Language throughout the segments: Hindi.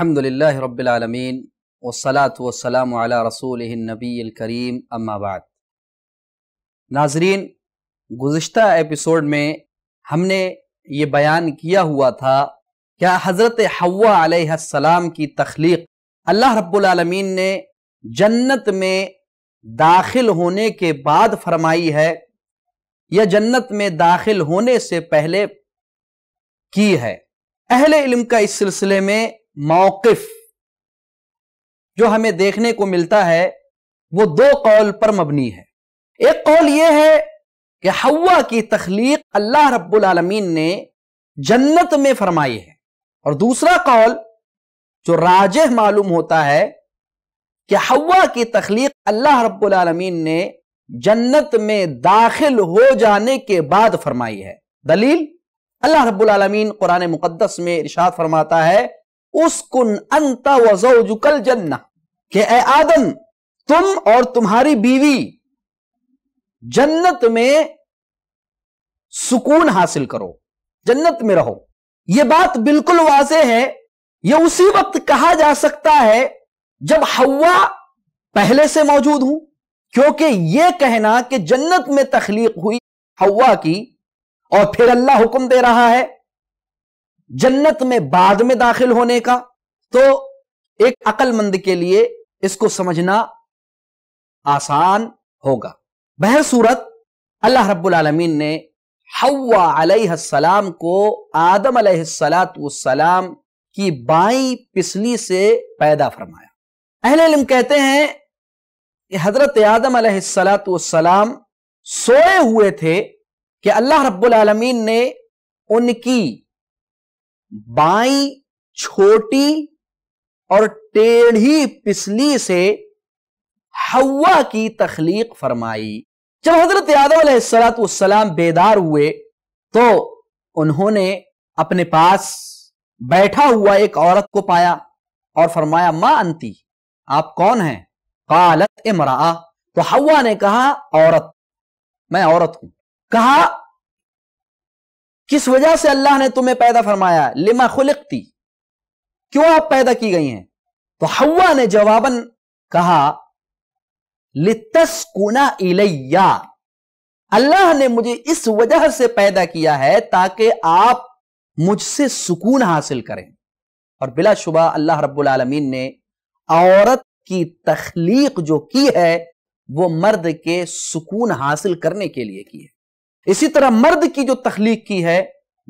अल्हम्दुलिल्लाह रब्बिलआलमीन वसलात वसलाम अला रसूल नबील करीम अम्माबाद नाजरीन गुज्त एपिसोड में हमने ये बयान किया हुआ था क्या हज़रत हवा आसलाम की तख्लीक अल्लाह रब्बुलआलमीन ने जन्नत में दाखिल होने के बाद फरमाई है या जन्नत में दाखिल होने से पहले की है अहले इल्म का इस सिलसिले में मौकफ जो हमें देखने को मिलता है वो दो कौल पर मबनी है एक कौल ये है कि हवा की तखलीक अल्लाह रब्बुल आलमीन ने जन्नत में फरमाई है और दूसरा कौल जो राजह मालूम होता है कि हवा की तखलीक अल्लाह रब्बुल आलमीन ने जन्नत में दाखिल हो जाने के बाद फरमाई है दलील अल्लाह रब्बुल आलमीन कुरान मुकद्दस में इरशाद फरमाता है उसकुन अंता जुकल जन्ना के ए आदम तुम और तुम्हारी बीवी जन्नत में सुकून हासिल करो जन्नत में रहो यह बात बिल्कुल वाजे है यह उसी वक्त कहा जा सकता है जब हवा पहले से मौजूद हूं क्योंकि यह कहना कि जन्नत में तखलीक हुई हवा की और फिर अल्लाह हुक्म दे रहा है जन्नत में बाद में दाखिल होने का तो एक अकलमंद के लिए इसको समझना आसान होगा बहर सूरत अल्लाह रब्बुल आलमीन ने हवा अलैहिस्सलाम को आदम अलैहिस्सलाम की बाई पिसली से पैदा फरमाया अहले इल्म कहते हैं कि हजरत आदम अलैहिस्सलाम सोए हुए थे कि अल्लाह रब्बुल आलमीन ने उनकी बाई छोटी और टेढ़ी पिसली से हवा की तखलीक फरमाई जब हजरत यादव सलाम बेदार हुए तो उन्होंने अपने पास बैठा हुआ एक औरत को पाया और फरमाया मां अंति आप कौन हैं कालत इमरा तो हवा ने कहा औरत मैं औरत हूं कहा किस वजह से अल्लाह ने तुम्हें पैदा फरमाया लिमा खुलती क्यों आप पैदा की गई हैं तो हवा ने जवाबन कहा लितस्कुना इलैया अल्लाह ने मुझे इस वजह से पैदा किया है ताकि आप मुझसे सुकून हासिल करें और बिला शुबा अल्लाह रब्बुल आलमीन ने औरत की तख्लीक जो की है वो मर्द के सुकून हासिल करने के लिए की है इसी तरह मर्द की जो तख्लीक की है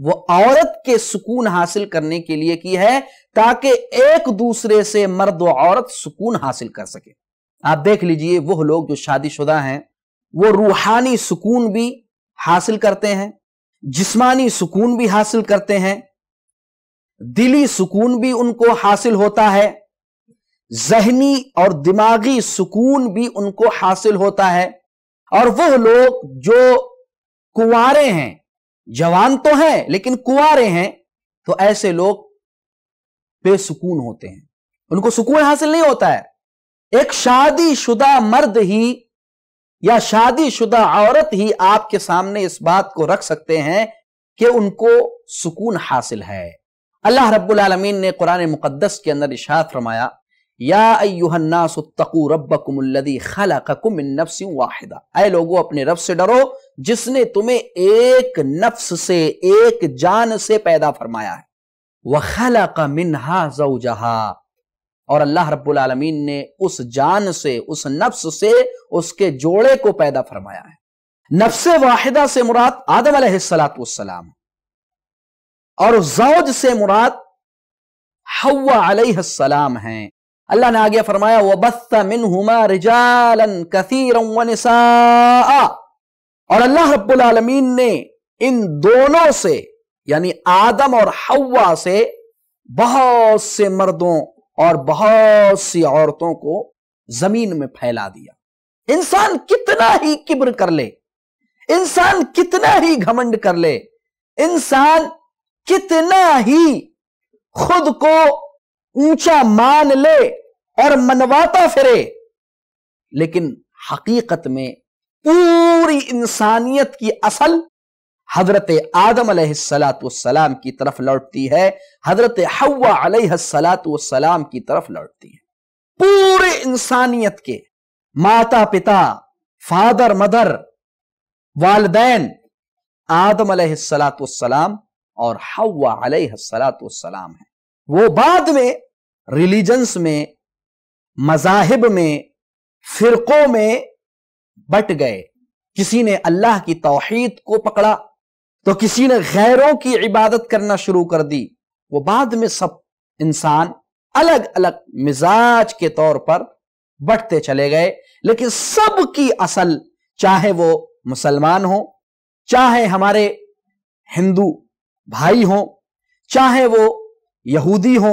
वो औरत के सुकून हासिल करने के लिए की है ताकि एक दूसरे से मर्द व औरत सुकून हासिल कर सके आप देख लीजिए वह लोग जो शादीशुदा हैं वो रूहानी सुकून भी हासिल करते हैं जिस्मानी सुकून भी हासिल करते हैं दिली सुकून भी उनको हासिल होता है जहनी और दिमागी सुकून भी उनको हासिल होता है और वह लोग जो कुआरे हैं जवान तो हैं लेकिन कुआरे हैं तो ऐसे लोग बेसुकून होते हैं उनको सुकून हासिल नहीं होता है एक शादीशुदा मर्द ही या शादीशुदा औरत ही आपके सामने इस बात को रख सकते हैं कि उनको सुकून हासिल है अल्लाह रब्बुल आलमीन ने कुरान मुकद्दस के अंदर इशात फरमाया या अयुहन्नासु रब्बकुमुल्लज़ी खलककुम मिन नफ्सिन वाहिदा ऐ लोगो अपने रब से डरो जिसने तुम्हें एक नफ्स से एक जान से पैदा फरमाया है वखला का मिनहा जहा और अल्लाह रब्बुल आलमीन ने उस जान से उस नफ्स से उसके जोड़े को पैदा फरमाया है नफ्स वाहिदा से मुराद आदम सलाम और जौज से मुराद हवा सलाम है अल्लाह ने आगे फरमाया वबस्ता मिन हुमा रिजालन कथीर और अल्लाह रब्बुल आलमीन ने इन दोनों से यानी आदम और हवा से बहुत से मर्दों और बहुत सी औरतों को जमीन में फैला दिया इंसान कितना ही किब्र कर ले इंसान कितना ही घमंड कर ले इंसान कितना ही खुद को ऊंचा मान ले और मनवाता फिरे लेकिन हकीकत में पूरी इंसानियत की असल हजरत आदम सलाम की तरफ लौटती है हजरत हवा सलाम की तरफ लौटती है पूरे इंसानियत के माता पिता फादर मदर वालदेन आदम सलाम और हवा सलाम है वो बाद में रिलीजन्स में मजाहिब में फिरकों में बट गए किसी ने अल्लाह की तोहेद को पकड़ा तो किसी ने गैरों की इबादत करना शुरू कर दी वो बाद में सब इंसान अलग अलग मिजाज के तौर पर बढ़ते चले गए लेकिन सबकी असल चाहे वो मुसलमान हो चाहे हमारे हिंदू भाई हो चाहे वो यहूदी हो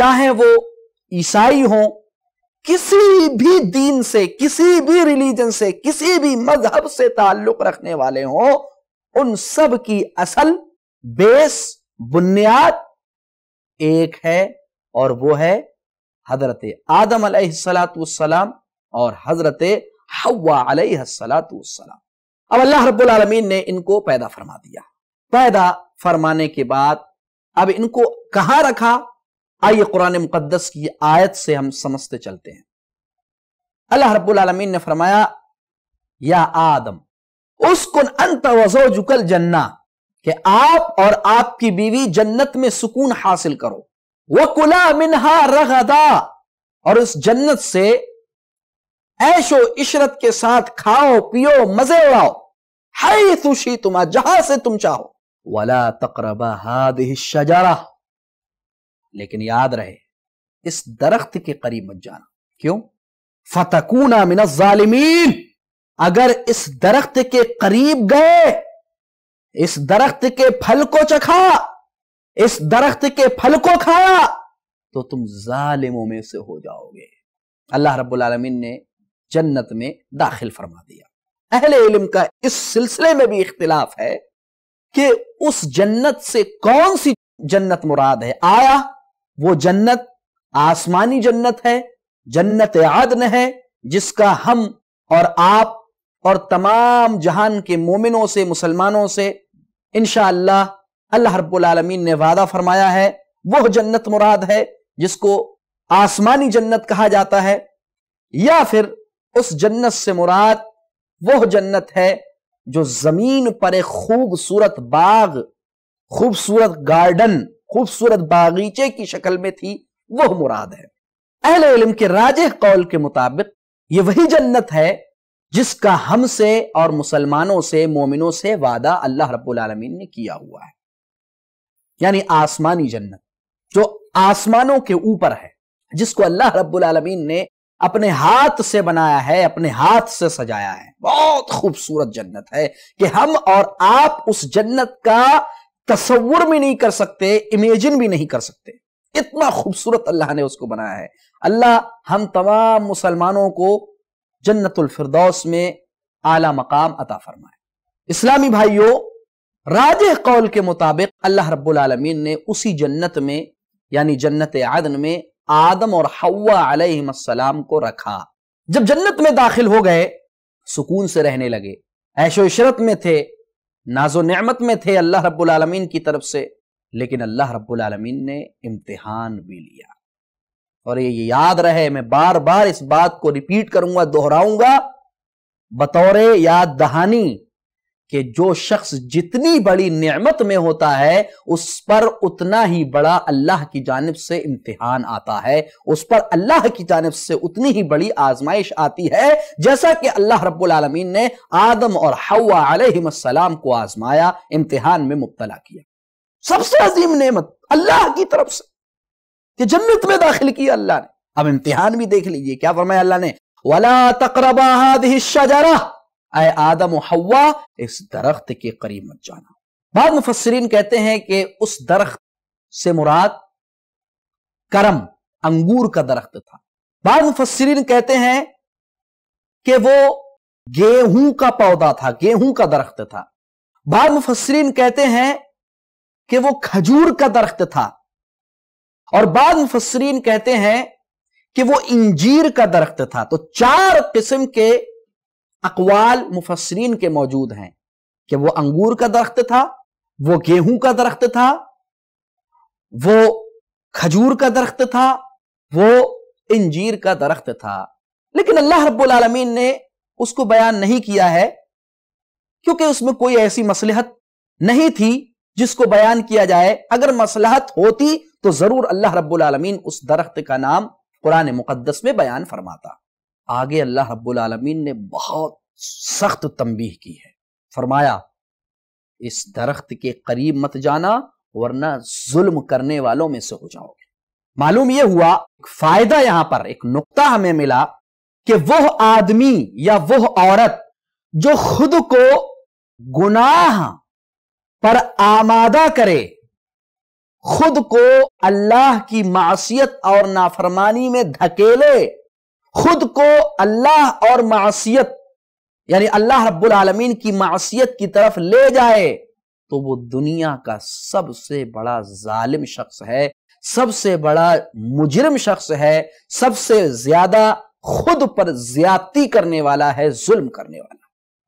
चाहे वो ईसाई हो किसी भी दीन से किसी भी रिलीजन से किसी भी मजहब से ताल्लुक रखने वाले हों उन सब की असल बेस बुनियाद एक है और वो है हजरत आदम सलाम और हजरत हवा सलाम अब अल्लाह रब्बुल ने इनको पैदा फरमा दिया पैदा फरमाने के बाद अब इनको कहां रखा आइए कुरान मुकदस की आयत से हम समझते चलते हैं अल्लाह रबालमीन ने फरमाया या आदम कुन अंत वजो जुकल जन्ना के आप और आपकी बीवी जन्नत में सुकून हासिल करो वह कुला मिनहा रगदा और उस जन्नत से ऐशो इशरत के साथ खाओ पियो मजे उड़ाओ हई तुशी तुम्हारा जहां से तुम चाहो वला तकरबा हाद शजारा लेकिन याद रहे इस दरख्त के करीब मत जाना क्यों फतकूना मिन जालिमीन अगर इस दरख्त के करीब गए इस दरख्त के फल को चखा इस दरख्त के फल को खाया तो तुम जालिमों में से हो जाओगे अल्लाह रब्बुल ने जन्नत में दाखिल फरमा दिया अहले इल्म का इस सिलसिले में भी इख्तिलाफ है कि उस जन्नत से कौन सी जन्नत मुराद है आया वो जन्नत आसमानी जन्नत है जन्नत आदन है जिसका हम और आप और तमाम जहान के मोमिनों से मुसलमानों से इनशा अल्लाह रबालमीन ने वादा फरमाया है वह जन्नत मुराद है जिसको आसमानी जन्नत कहा जाता है या फिर उस जन्नत से मुराद वह जन्नत है जो जमीन पर एक खूबसूरत बाग खूबसूरत गार्डन खूबसूरत बागीचे की शक्ल में थी वह मुराद है अहल इलम के राज कौल के मुताबिक ये वही जन्नत है जिसका हमसे और मुसलमानों से मोमिनों से वादा अल्लाह रबालमीन ने किया हुआ है यानी आसमानी जन्नत जो आसमानों के ऊपर है जिसको अल्लाह रबालमीन ने अपने हाथ से बनाया है अपने हाथ से सजाया है बहुत खूबसूरत जन्नत है कि हम और आप उस जन्नत का तस्वुर भी नहीं कर सकते इमेजिन भी नहीं कर सकते इतना खूबसूरत अल्लाह ने उसको बनाया है अल्लाह हम तमाम मुसलमानों को जन्नतुल फिरदौस में आला मकाम अता फरमाए इस्लामी भाइयों राज कौल के मुताबिक अल्लाह रब्बुल आलमीन ने उसी जन्नत में यानी जन्नत आदन में आदम और हवा अलैहिस्सलाम को रखा जब जन्नत में दाखिल हो गए सुकून से रहने लगे ऐशो इशरत में थे नाजो नमत में थे अल्लाह रब्बुलमीन की तरफ से लेकिन अल्लाह रब्बुलमीन ने इम्तिहान भी लिया और ये याद रहे मैं बार बार इस बात को रिपीट करूंगा दोहराऊंगा बतौरे याद दहानी कि जो शख्स जितनी बड़ी नेमत में होता है उस पर उतना ही बड़ा अल्लाह की जानब से इम्तिहान आता है उस पर अल्लाह की जानब से उतनी ही बड़ी आजमाइश आती है जैसा कि अल्लाह रब्बुल आलमीन ने आदम और हवा अलैहिस्सलाम को आजमाया इम्तिहान में मुबतला किया सबसे अजीम नेमत अल्लाह की तरफ से कि जन्नत में दाखिल किया अल्लाह ने अब इम्तिहान भी देख लीजिए क्या फरमाया अल्लाह ने वला तकरबा शजरा आए आदम हवा इस दरख्त के करीब मत जाना बाद मुफसरीन कहते हैं कि उस दरख्त से मुराद करम अंगूर का दरख्त था बाद मुफसरीन कहते हैं कि वो गेहूं का पौधा था गेहूं का दरख्त था बाद मुफसरीन कहते हैं कि वो खजूर का दरख्त था और बाद मुफसरीन कहते हैं कि वो इंजीर का दरख्त था तो चार किस्म के अकवाल मुफसरीन के मौजूद हैं कि वो अंगूर का दरख्त था वो गेहूं का दरख्त था वो खजूर का दरख्त था वो इंजीर का दरख्त था लेकिन अल्लाह रब्बुल रबालमीन ने उसको बयान नहीं किया है क्योंकि उसमें कोई ऐसी मसलहत नहीं थी जिसको बयान किया जाए अगर मसलहत होती तो जरूर अल्लाह रब्बुल रबालमीन उस दरख्त का नाम कुरान मुकदस में बयान फरमाता आगे अल्लाह रब्बुल आलमीन ने बहुत सख्त तंबीह की है फरमाया इस दरख्त के करीब मत जाना वरना जुल्म करने वालों में से हो जाओगे मालूम यह हुआ फायदा यहां पर एक नुकता हमें मिला कि वह आदमी या वह औरत जो खुद को गुनाह पर आमादा करे खुद को अल्लाह की मासीत और नाफरमानी में धकेले खुद को अल्लाह और मासीत यानी अल्लाह रब्बुल आलमीन की मासीत की तरफ ले जाए तो वो दुनिया का सबसे बड़ा जालिम शख्स है सबसे बड़ा मुजरम शख्स है सबसे ज्यादा खुद पर ज्यादती करने वाला है जुल्म करने वाला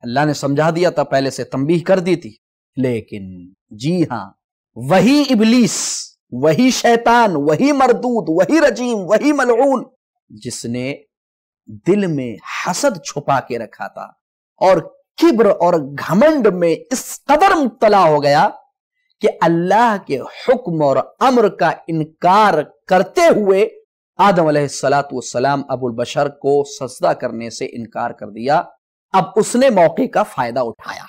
अल्लाह ने समझा दिया था पहले से तंबीह कर दी थी लेकिन जी हां वही इबलीस वही शैतान वही मरदूद वही रजीम वही मलगून जिसने दिल में हसद छुपा के रखा था और किब्र और घमंड में इस कदर मुबतला हो गया कि अल्लाह के हुक्म और अमर का इनकार करते हुए आदम सलाम अबुल बशर को सजदा करने से इनकार कर दिया अब उसने मौके का फायदा उठाया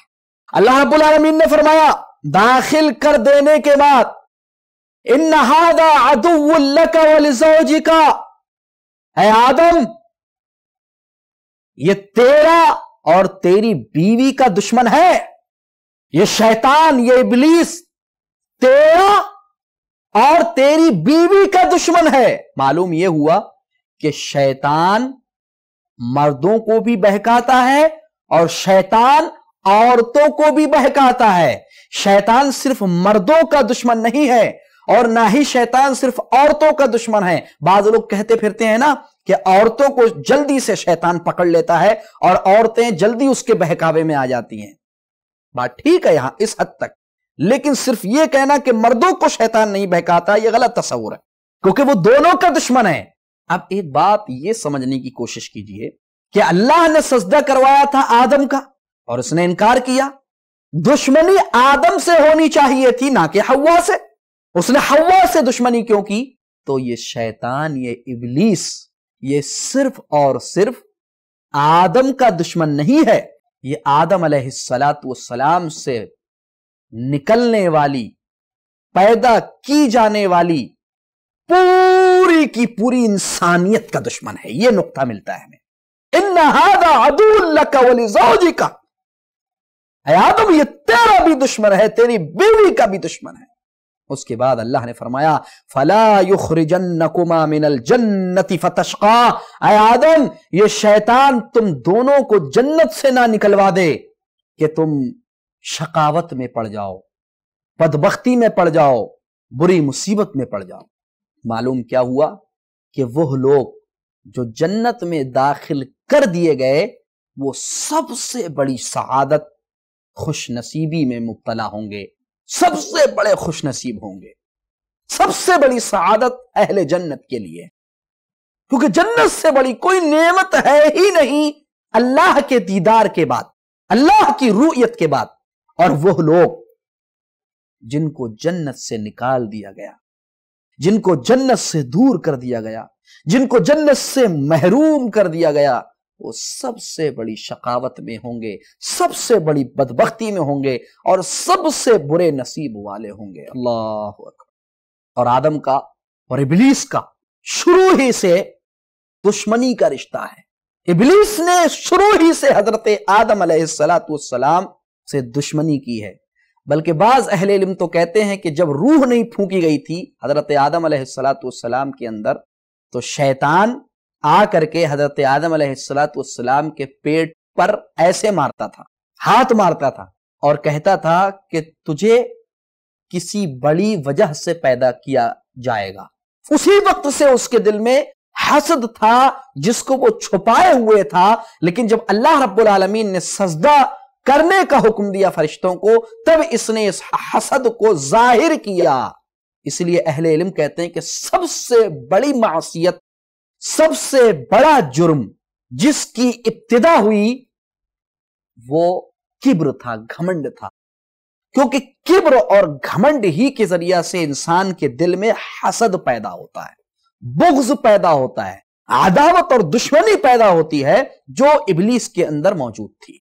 अल्लाह आलमीन ने फरमाया दाखिल कर देने के बाद इन नहादा अदुल्ला का आदम ये तेरा और तेरी बीवी का दुश्मन है ये शैतान ये इबलीस तेरा और तेरी बीवी का दुश्मन है मालूम यह हुआ कि शैतान मर्दों को भी बहकाता है और शैतान औरतों को भी बहकाता है शैतान सिर्फ मर्दों का दुश्मन नहीं है और ना ही शैतान सिर्फ औरतों का दुश्मन है बाद लोग कहते फिरते हैं ना कि औरतों को जल्दी से शैतान पकड़ लेता है और औरतें जल्दी उसके बहकावे में आ जाती हैं बात ठीक है यहां इस हद तक लेकिन सिर्फ यह कहना कि मर्दों को शैतान नहीं बहकाता यह गलत तस्वूर है क्योंकि वो दोनों का दुश्मन है अब एक बात यह समझने की कोशिश कीजिए कि अल्लाह ने सजदा करवाया था आदम का और उसने इनकार किया दुश्मनी आदम से होनी चाहिए थी ना कि हवा से उसने हवा से दुश्मनी क्यों की तो ये शैतान ये इबलीस ये सिर्फ और सिर्फ आदम का दुश्मन नहीं है ये आदम सलाम से निकलने वाली पैदा की जाने वाली पूरी की पूरी इंसानियत का दुश्मन है यह नुकता मिलता है हमें इन अदुल्लाजी का आदम ये तेरा भी दुश्मन है तेरी बीवी का भी दुश्मन है उसके बाद अल्लाह ने फरमाया फला मिनल जन्नति फतशका आदम ये शैतान तुम दोनों को जन्नत से ना निकलवा दे कि तुम शकावत में पड़ जाओ बदबख्ती में पड़ जाओ बुरी मुसीबत में पड़ जाओ मालूम क्या हुआ कि वह लोग जो जन्नत में दाखिल कर दिए गए वो सबसे बड़ी शहादत खुशनसीबी में मुबतला होंगे सबसे बड़े खुश नसीब होंगे सबसे बड़ी शहादत अहले जन्नत के लिए क्योंकि जन्नत से बड़ी कोई नेमत है ही नहीं अल्लाह के दीदार के बाद अल्लाह की रूयत के बाद और वह लोग जिनको जन्नत से निकाल दिया गया जिनको जन्नत से दूर कर दिया गया जिनको जन्नत से महरूम कर दिया गया वो सबसे बड़ी शकावत में होंगे सबसे बड़ी बदबख्ती में होंगे और सबसे बुरे नसीब वाले होंगे अल्लाह और आदम का और इबलीस का शुरू ही से दुश्मनी का रिश्ता है इबलीस ने शुरू ही से हजरत आदम सलाम से दुश्मनी की है बल्कि बाज अहले इल्म तो कहते हैं कि जब रूह नहीं फूकी गई थी हजरत आदम सलाम के अंदर तो शैतान आ करके हजरत आदम सलाम के पेट पर ऐसे मारता था हाथ मारता था और कहता था कि तुझे किसी बड़ी वजह से पैदा किया जाएगा उसी वक्त से उसके दिल में हसद था जिसको वो छुपाए हुए था लेकिन जब अल्लाह रब्बुल ने सजदा करने का हुक्म दिया फरिश्तों को तब इसने इस हसद को जाहिर किया इसलिए अहले इलम कहते हैं कि सबसे बड़ी मासीत सबसे बड़ा जुर्म जिसकी इब्तदा हुई वो किब्र था घमंड था क्योंकि किब्र और घमंड ही के जरिया से इंसान के दिल में हसद पैदा होता है बुग्ज पैदा होता है आदावत और दुश्मनी पैदा होती है जो इबलीस के अंदर मौजूद थी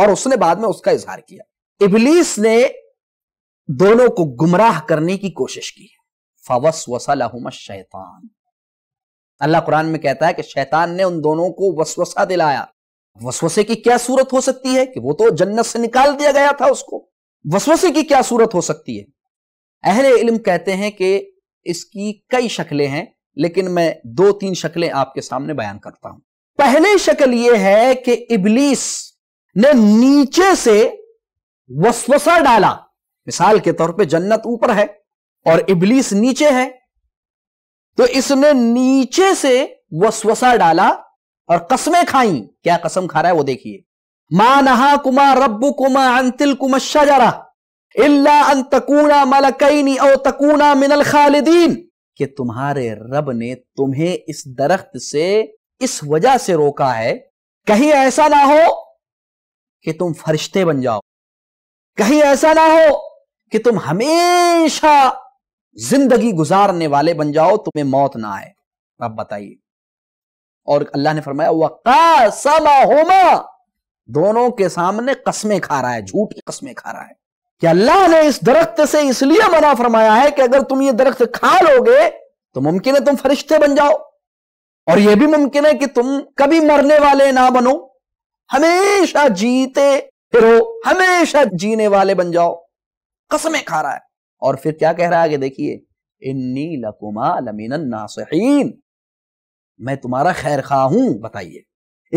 और उसने बाद में उसका इजहार किया इबलीस ने दोनों को गुमराह करने की कोशिश की फवस वसलहुम शैतान अल्लाह कुरान में कहता है कि शैतान ने उन दोनों को वसवसा दिलाया वसवसे की क्या सूरत हो सकती है कि वो तो जन्नत से निकाल दिया गया था उसको वसवसे की क्या सूरत हो सकती है अहले इल्म कहते हैं कि इसकी कई शक्लें हैं लेकिन मैं दो तीन शक्लें आपके सामने बयान करता हूं पहले शक्ल यह है कि इबलीस ने नीचे से वसवसा डाला मिसाल के तौर पे जन्नत ऊपर है और इबलीस नीचे है तो इसने नीचे से वसवसा डाला और कसमें खाई क्या कसम खा रहा है वो देखिए मा नहा कुमा रब्बु कुमा अंतिल कुमा शजरा इल्ला अन तकूना मलकईनी ओ तकूना मिनल खालिदीन कि तुम्हारे रब ने तुम्हें इस दरख्त से इस वजह से रोका है कहीं ऐसा ना हो कि तुम फरिश्ते बन जाओ कहीं ऐसा ना हो कि तुम हमेशा जिंदगी गुजारने वाले बन जाओ तुम्हें मौत ना आए आप बताइए और अल्लाह ने फरमाया होमा दोनों के सामने कस्में खा रहा है झूठ की कस्में खा रहा है कि अल्लाह ने इस दरख्त से इसलिए मना फरमाया है कि अगर तुम ये दरख्त खा लोगे तो मुमकिन है तुम फरिश्ते बन जाओ और यह भी मुमकिन है कि तुम कभी मरने वाले ना बनो हमेशा जीते फिरो हमेशा जीने वाले बन जाओ कसमें खा रहा है और फिर क्या कह रहा है आगे देखिए इन्नी लकुमा लमीन नासहीन मैं तुम्हारा खैर खा हूं बताइए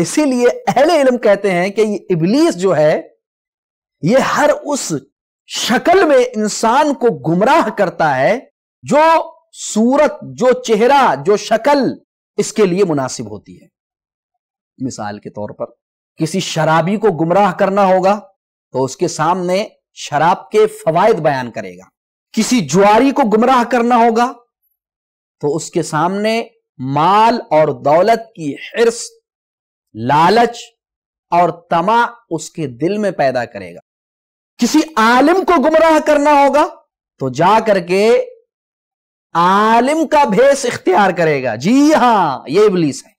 इसीलिए अहले इलम कहते हैं कि ये इबलीस जो है ये हर उस शक्ल में इंसान को गुमराह करता है जो सूरत जो चेहरा जो शक्ल इसके लिए मुनासिब होती है मिसाल के तौर पर किसी शराबी को गुमराह करना होगा तो उसके सामने शराब के फवायद बयान करेगा किसी जुआरी को गुमराह करना होगा तो उसके सामने माल और दौलत की हिर्स लालच और तमा उसके दिल में पैदा करेगा किसी आलिम को गुमराह करना होगा तो जा करके आलिम का भेष इख्तियार करेगा जी हां ये इबलीस है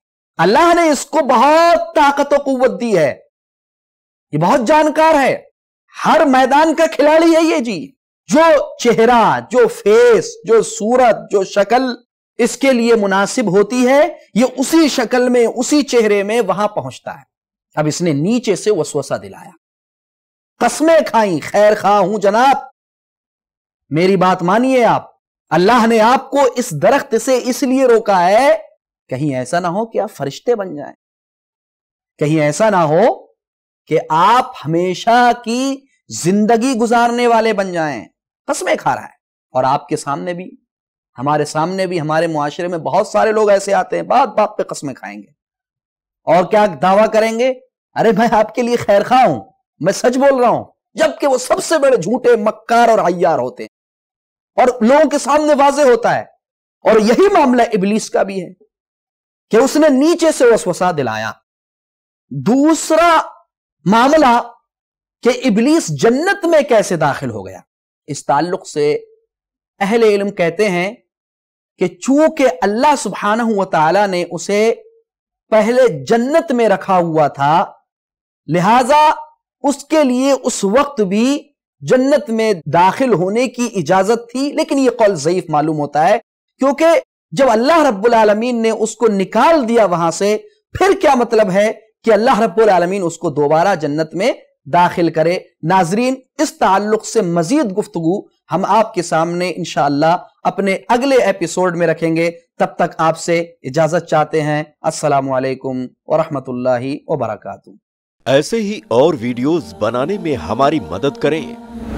अल्लाह ने इसको बहुत ताकत और कुवत दी है ये बहुत जानकार है हर मैदान का खिलाड़ी है ये जी जो चेहरा जो फेस जो सूरत जो शक्ल इसके लिए मुनासिब होती है ये उसी शक्ल में उसी चेहरे में वहां पहुंचता है अब इसने नीचे से वसवसा दिलाया कस्में खाई खैर खा हूं जनाब मेरी बात मानिए आप अल्लाह ने आपको इस दरख्त से इसलिए रोका है कहीं ऐसा ना हो कि आप फरिश्ते बन जाएं कहीं ऐसा ना हो कि आप हमेशा की जिंदगी गुजारने वाले बन जाएं कस्मे खा रहा है और आपके सामने भी हमारे सामने भी हमारे मुआशरे में बहुत सारे लोग ऐसे आते हैं बात बात पे कस्में खाएंगे और क्या दावा करेंगे अरे मैं आपके लिए खैर खा हूं मैं सच बोल रहा हूं जबकि वो सबसे बड़े झूठे मक्कार और अयार होते हैं और लोगों के सामने वाजे होता है और यही मामला इबलीस का भी है कि उसने नीचे से वसवसा दिलाया दूसरा मामला कि इबलीस जन्नत में कैसे दाखिल हो गया इस ताल्लुक से अहल इलम कहते हैं कि चूंकि अल्लाह सुबहान तला ने उसे पहले जन्नत में रखा हुआ था लिहाजा उसके लिए उस वक्त भी जन्नत में दाखिल होने की इजाजत थी लेकिन यह कौल ज़यीफ मालूम होता है क्योंकि जब अल्लाह रब्बुलमीन ने उसको निकाल दिया वहां से फिर क्या मतलब है कि अल्लाह रब्बुल उसको दोबारा जन्नत में दाखिल करे नाजरीन इस ताल्लुक से मजीद गुफ्तगु हम आपके सामने इनशाला अपने अगले एपिसोड में रखेंगे तब तक आपसे इजाजत चाहते हैं असलकम वरहमल वबरक ऐसे ही और वीडियोस बनाने में हमारी मदद करें